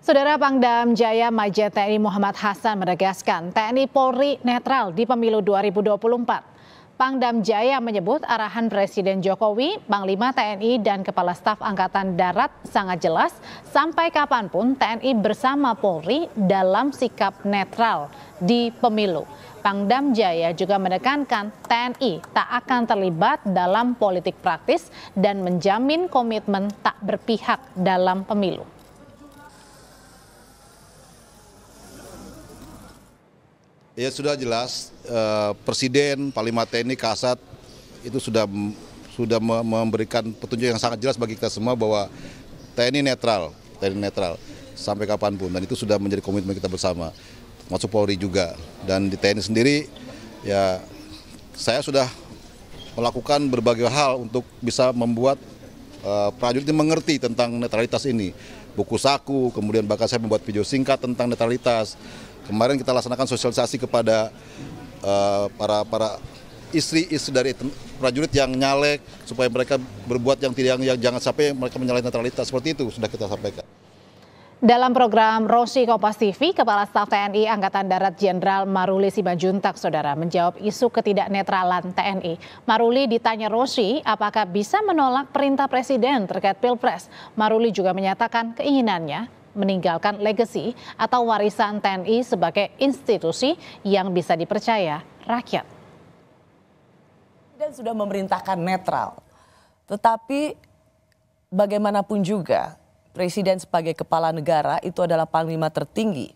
Saudara Pangdam Jaya Majen TNI Muhammad Hasan menegaskan TNI Polri netral di pemilu 2024. Pangdam Jaya menyebut arahan Presiden Jokowi, Panglima TNI dan Kepala Staf Angkatan Darat sangat jelas sampai kapanpun TNI bersama Polri dalam sikap netral di pemilu. Pangdam Jaya juga menekankan TNI tak akan terlibat dalam politik praktis dan menjamin komitmen tak berpihak dalam pemilu. Ya sudah jelas eh, Presiden, Panglima TNI, Kasat itu sudah sudah memberikan petunjuk yang sangat jelas bagi kita semua bahwa TNI netral, TNI netral sampai kapanpun dan itu sudah menjadi komitmen kita bersama, masuk Polri juga dan di TNI sendiri ya saya sudah melakukan berbagai hal untuk bisa membuat uh, prajurit ini mengerti tentang netralitas ini. Buku saku, kemudian bahkan saya membuat video singkat tentang netralitas. Kemarin kita laksanakan sosialisasi kepada uh, para para istri-istri dari prajurit yang nyalek supaya mereka berbuat yang tidak yang, yang jangan sampai mereka menyalahi netralitas seperti itu sudah kita sampaikan. Dalam program Rosi Kompas TV, Kepala Staf TNI Angkatan Darat Jenderal Maruli Simanjuntak, Saudara, menjawab isu ketidaknetralan TNI. Maruli ditanya Rosi apakah bisa menolak perintah Presiden terkait Pilpres. Maruli juga menyatakan keinginannya meninggalkan legacy atau warisan TNI sebagai institusi yang bisa dipercaya rakyat. Dan sudah memerintahkan netral. Tetapi bagaimanapun juga presiden sebagai kepala negara itu adalah panglima tertinggi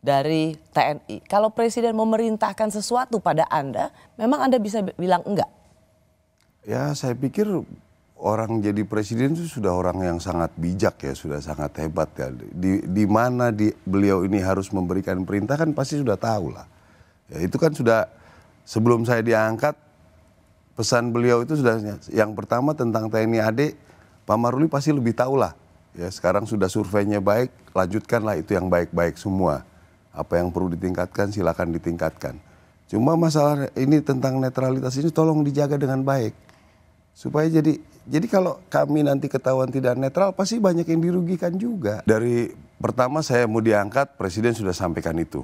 dari TNI. Kalau presiden memerintahkan sesuatu pada Anda, memang Anda bisa bilang enggak? Ya, saya pikir orang jadi presiden itu sudah orang yang sangat bijak ya, sudah sangat hebat ya. Di, di mana di, beliau ini harus memberikan perintah kan pasti sudah tahu lah. Ya, itu kan sudah sebelum saya diangkat pesan beliau itu sudah yang pertama tentang TNI AD Pak Maruli pasti lebih tahu lah. Ya, sekarang sudah surveinya baik, lanjutkanlah itu yang baik-baik semua. Apa yang perlu ditingkatkan silakan ditingkatkan. Cuma masalah ini tentang netralitas ini tolong dijaga dengan baik. Supaya jadi jadi kalau kami nanti ketahuan tidak netral, pasti banyak yang dirugikan juga. Dari pertama saya mau diangkat, Presiden sudah sampaikan itu.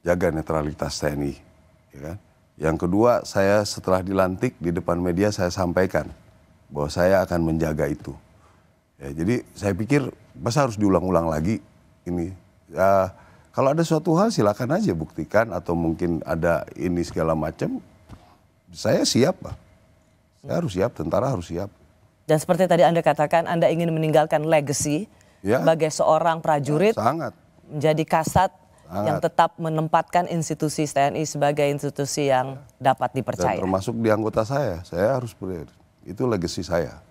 Jaga netralitas TNI. Ya kan? Yang kedua, saya setelah dilantik di depan media saya sampaikan bahwa saya akan menjaga itu. Ya, jadi saya pikir masa harus diulang-ulang lagi ini. Ya, kalau ada suatu hal silakan aja buktikan atau mungkin ada ini segala macam. Saya siap, Pak. Ya, harus siap, tentara harus siap. Dan seperti tadi Anda katakan, Anda ingin meninggalkan legacy ya. sebagai seorang prajurit. Ya, sangat. Menjadi kasat sangat. yang tetap menempatkan institusi TNI sebagai institusi yang ya. dapat dipercaya. Dan termasuk di anggota saya, saya harus berdiri Itu legacy saya.